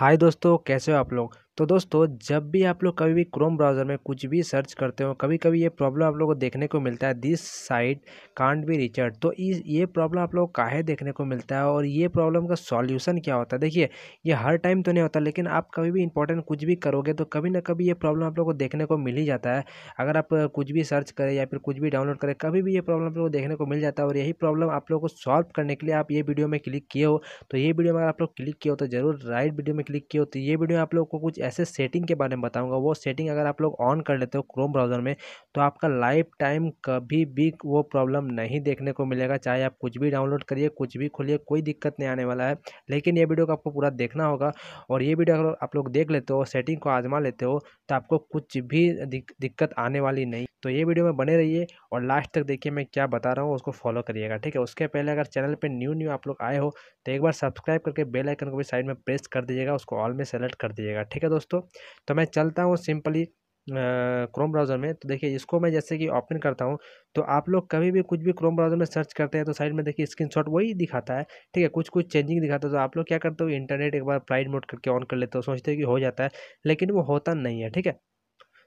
हाय दोस्तों कैसे हो आप लोग तो दोस्तों जब भी आप लोग कभी भी क्रोम ब्राउज़र में कुछ भी सर्च करते हो कभी कभी ये प्रॉब्लम आप लोग को देखने को मिलता है this site can't be reached तो इस ये प्रॉब्लम आप लोग को काहे देखने को मिलता है और ये प्रॉब्लम का सॉल्यूशन क्या होता है देखिए ये हर टाइम तो नहीं होता लेकिन आप कभी भी इंपॉर्टेंट कुछ भी करोगे तो कभी ना कभी ये प्रॉब्लम आप लोग को देखने को मिल ही जाता है अगर आप कुछ भी सर्च करें या फिर कुछ भी डाउनलोड करें कभी भी ये प्रॉब्लम आप लोग को देखने को मिल जाता है और यही प्रॉब्लम आप लोग को सॉल्व करने के लिए आप ये वीडियो में क्लिक किए हो तो ये वीडियो में अगर आप लोग क्लिक किए हो तो जरूर राइट वीडियो में क्लिक किए हो तो ये वीडियो आप लोग को कुछ ऐसे सेटिंग के बारे में बताऊंगा वो सेटिंग अगर आप लोग ऑन कर लेते हो क्रोम ब्राउज़र में तो आपका लाइफ टाइम कभी भी वो प्रॉब्लम नहीं देखने को मिलेगा चाहे आप कुछ भी डाउनलोड करिए कुछ भी खोलिए कोई दिक्कत नहीं आने वाला है लेकिन ये वीडियो को आपको पूरा देखना होगा और ये वीडियो अगर आप लोग देख लेते हो सेटिंग को आजमा लेते हो तो आपको कुछ भी दिक्कत आने वाली नहीं तो ये वीडियो में बने रहिए और लास्ट तक देखिए मैं क्या बता रहा हूँ उसको फॉलो करिएगा ठीक है उसके पहले अगर चैनल पर न्यू न्यू आप लोग आए हो तो एक बार सब्सक्राइब करके बेल आइकन को भी साइड में प्रेस कर दीजिएगा उसको ऑल में सेलेक्ट कर दीजिएगा ठीक है दोस्तों तो मैं चलता हूँ सिंपली क्रोम ब्राउज़र में तो देखिए इसको मैं जैसे कि ओपन करता हूँ तो आप लोग कभी भी कुछ भी क्रोम ब्राउज़र में सर्च करते हैं तो साइड में देखिए स्क्रीनशॉट वही दिखाता है ठीक है कुछ कुछ चेंजिंग दिखाता है तो आप लोग क्या करते हो इंटरनेट एक बार फ्लाइट मोड करके ऑन कर लेते हो सोचते हो कि हो जाता है लेकिन वो होता नहीं है ठीक है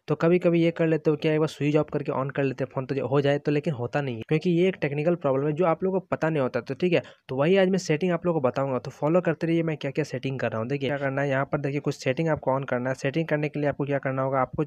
तो कभी कभी ये कर लेते हो क्या एक बार स्विच ऑफ करके ऑन कर लेते हैं फ़ोन तो हो जाए तो लेकिन होता नहीं है क्योंकि ये एक टेक्निकल प्रॉब्लम है जो आप लोगों को पता नहीं होता तो ठीक है तो वही आज मैं सेटिंग आप लोगों को बताऊंगा तो फॉलो करते रहिए मैं क्या क्या सेटिंग कर रहा हूँ देखिए क्या करना है यहाँ पर देखिए कुछ सेटिंग आपको ऑन करना है सेटिंग करने के लिए आपको क्या करना होगा आपको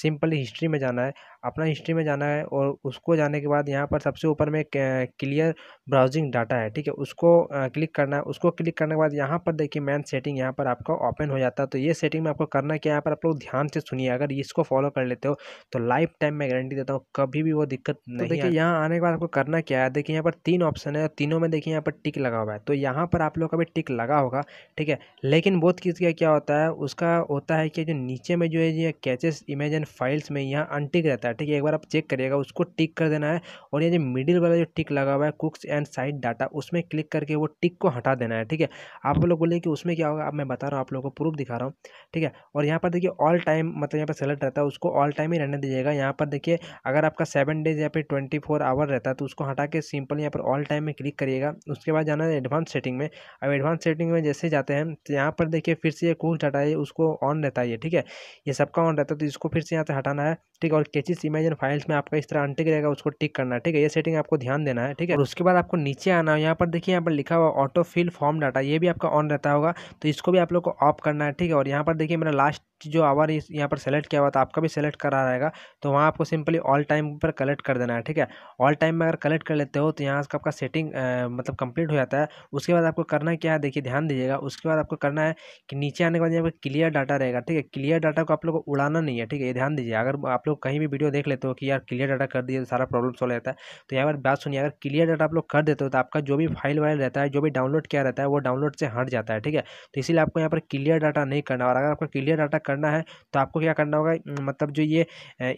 सिंपली हिस्ट्री में जाना है अपना हिस्ट्री में जाना है और उसको जाने के बाद यहाँ पर सबसे ऊपर में क्लियर ब्राउजिंग डाटा है ठीक है उसको क्लिक करना है उसको क्लिक करने के बाद यहाँ पर देखिए मैन सेटिंग यहाँ पर आपका ओपन हो जाता है तो ये सेटिंग में आपको करना क्या यहाँ पर आप लोग ध्यान से सुनिए अगर इसको फॉलो कर लेते हो तो लाइफ टाइम मैं गारंटी देता हूँ कभी भी वो दिक्कत तो नहीं तो देखिए यहाँ आने के बाद आपको करना क्या है देखिए यहाँ पर तीन ऑप्शन है तीनों में देखिए यहाँ पर टिक लगा हुआ है तो यहाँ पर आप लोग का भी टिक लगा होगा ठीक है लेकिन बहुत किस क्या होता है उसका होता है कि जो नीचे में जो है कैचेस इमेज एंड फाइल्स में यहाँ अनटिक रहता है है ठीक है एक बार आप चेक करिएगा उसको टिक कर देना है और ये जो मिडिल वाला जो टिक लगा हुआ है कुक्स एंड साइड डाटा उसमें क्लिक करके वो टिक को हटा देना है ठीक है आप लोग बोले कि उसमें क्या होगा अब मैं बता रहा हूँ आप लोगों को प्रूफ दिखा रहा हूँ ठीक है और यहाँ पर देखिए ऑल टाइम मतलब यहाँ पर सेलेक्ट रहता है उसको ऑल टाइम ही रहने दीजिएगा यहाँ पर देखिए अगर आपका सेवन डेज या फिर ट्वेंटी फोर आवर रहता है तो उसको हटा के सिंपल यहाँ पर ऑल टाइम में क्लिक करिएगा उसके बाद जाना है एडवांस सेटिंग में अब एडवांस सेटिंग में जैसे जाते हैं तो यहाँ पर देखिए फिर से ये कुक डाटा है उसको ऑन रहता है ये ठीक है ये सबका ऑन रहता है तो इसको फिर से यहाँ से हटाना है ठीक है और cached files image and files में आपका इस तरह अनटिक रहेगा उसको टिक करना ठीक है ये सेटिंग आपको ध्यान देना है ठीक है और उसके बाद आपको नीचे आना है यहाँ पर देखिए यहाँ पर लिखा हुआ ऑटो फिल फॉर्म डाटा ये भी आपका ऑन रहता होगा तो इसको भी आप लोग को ऑफ करना है ठीक है और यहाँ पर देखिए मेरा लास्ट जो आवर इस यहाँ पर सेलेक्ट किया हुआ था आपका भी सेलेक्ट करा रहेगा तो वहाँ आपको सिंपली ऑल टाइम पर कलेक्ट कर देना है ठीक है ऑल टाइम में अगर कलेक्ट कर लेते हो तो यहाँ का आपका सेटिंग मतलब कंप्लीट हो जाता है उसके बाद आपको करना क्या है देखिए ध्यान दीजिएगा उसके बाद आपको करना है कि नीचे आने के बाद यहाँ पर क्लियर डाटा रहेगा ठीक है क्लियर डाटा को आप लोग को उड़ाना नहीं है ठीक है ये ध्यान दीजिए अगर आप लोग कहीं भी वीडियो देख लेते हो कि यार क्लियर डाटा कर दिए तो सारा प्रॉब्लम सॉल्व रहता है तो यहाँ पर बात सुनिए अगर क्लियर डाटा आप लोग कर देते हो तो आपका जो भी फाइल वाइल रहता है जो भी डाउनलोड किया रहता है वो डाउनलोड से हट जाता है ठीक है तो इसीलिए आपको यहाँ पर क्लियर डाटा नहीं करना और अगर आपका क्लियर डाटा करना है तो आपको क्या करना होगा मतलब जो ये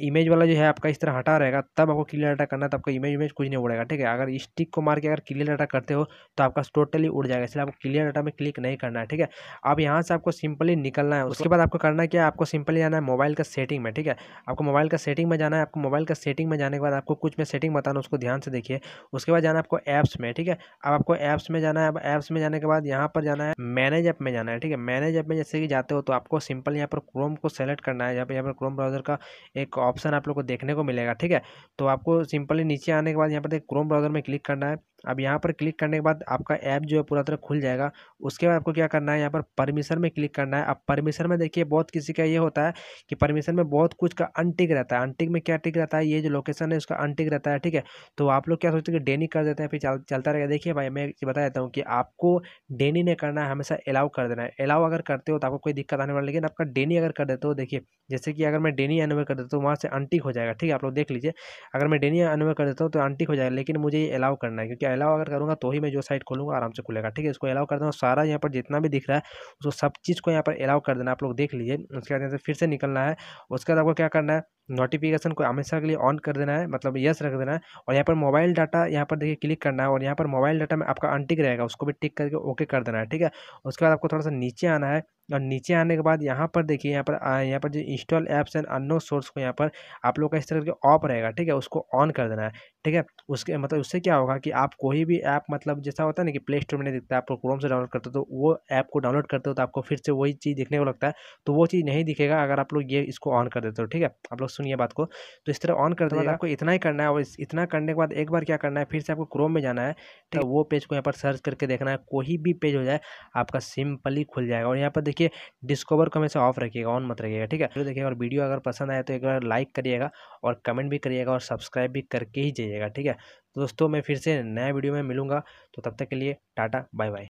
इमेज वाला जो है आपका इस तरह हटा रहेगा तब आपको क्लियर डाटा करना है तो आपका इमेज इमेज कुछ नहीं उड़ेगा ठीक है अगर स्टिक को मार के अगर क्लियर डाटा करते हो तो आपका टोटली उड़ जाएगा इसलिए आपको क्लियर डाटा में क्लिक नहीं करना है ठीक है अब यहाँ से आपको सिंपली निकलना है उसके बाद आपको करना क्या है आपको सिंपली जाना है मोबाइल का सेटिंग में ठीक है आपको मोबाइल का सेटिंग में जाना है आपको मोबाइल का सेटिंग में जाने के बाद आपको कुछ मैं सेटिंग बताना उसको ध्यान से देखिए उसके बाद जाना आपको ऐप्स में ठीक है अब आपको ऐप्स में जाना है अब ऐप्स में जाने के बाद यहाँ पर जाना है मैनेज ऐप में जाना है ठीक है मैनेज ऐप में जैसे कि जाते हो तो आपको सिंपल यहाँ पर क्रोम को सेलेक्ट करना है यहाँ पर यहाँ पर क्रोम ब्राउज़र का एक ऑप्शन आप लोग को देखने को मिलेगा ठीक है तो आपको सिंपली नीचे आने के बाद यहाँ पर क्रोम ब्राउज़र में क्लिक करना है अब यहाँ पर क्लिक करने के बाद आपका ऐप जो है पूरा तरह खुल जाएगा उसके बाद आपको क्या करना है यहाँ पर परमिशन में क्लिक करना है अब परमिशन में देखिए बहुत किसी का ये होता है कि परमिशन में बहुत कुछ का अनटिक रहता है अनटिक में क्या टिक रहता है ये जो लोकेशन है उसका अनटिक रहता है ठीक है तो आप लोग क्या सोचते हैं कि डेनी कर देते हैं फिर चल, चलता रहेगा देखिए भाई मैं ये बता देता हूँ कि आपको डेनी नहीं करना है हमेशा अलाउ कर देना है अलाउ अगर करते हो तो आपको कोई दिक्कत आने वाली लेकिन आपका डेनी अगर कर देते हो देखिए जैसे कि अगर मैं डेनी अनवे कर देता हूँ तो वहाँ से अनटिक हो जाएगा ठीक है आप लोग देख लीजिए अगर मैं डेनी अनवे कर देता हूँ तो अनटिक हो जाएगा लेकिन मुझे ये अलाउ करना है क्योंकि अलाउ अगर करूँगा तो ही मैं जो साइट खोलूँगा आराम से खुलेगा ठीक है इसको अलाउ कर देना सारा यहाँ पर जितना भी दिख रहा है उसको सब चीज़ को यहाँ पर अलाउ कर देना आप लोग देख लीजिए उसके बाद यहाँ से फिर से निकलना है उसके बाद आपको क्या करना है नोटिफिकेशन को हमेशा के लिए ऑन कर देना है मतलब यस रख देना है और यहाँ पर मोबाइल डाटा यहाँ पर देखिए क्लिक करना है और यहाँ पर मोबाइल डाटा में आपका अनटिक रहेगा उसको भी टिक करके ओके कर देना है ठीक है उसके बाद आपको थोड़ा सा नीचे आना है और नीचे आने के बाद यहाँ पर देखिए यहाँ पर यहाँ पर जो install apps and unknown source को यहाँ पर आप लोग का इस तरह के ऑफ रहेगा ठीक है उसको ऑन कर देना है ठीक है उसके मतलब उससे क्या होगा कि आप कोई भी ऐप मतलब जैसा होता है ना कि प्ले स्टोर में नहीं दिखता आपको क्रोम से डाउनलोड करते हो तो वो ऐप को डाउनलोड करते हो तो आपको फिर से वही चीज़ दिखने को लगता है तो वो चीज़ नहीं दिखेगा अगर आप लोग ये इसको ऑन कर देते हो ठीक है आप लोग सुनिए बात को तो इस तरह ऑन कर देना आपको इतना ही करना है और इतना करने के बाद एक बार क्या करना है फिर से आपको क्रोम में जाना है तो ठीक है वो पेज को यहाँ पर सर्च करके देखना है कोई भी पेज हो जाए आपका सिंपली खुल जाएगा और यहाँ पर देखिए देखिए डिस्कवर को हमेशा ऑफ रखिएगा ऑन मत रखिएगा ठीक है वीडियो और वीडियो अगर पसंद आए तो एक बार लाइक करिएगा और कमेंट भी करिएगा और सब्सक्राइब भी करके ही जाइएगा ठीक है तो दोस्तों मैं फिर से नया वीडियो में मिलूँगा तो तब तक के लिए टाटा बाय बाय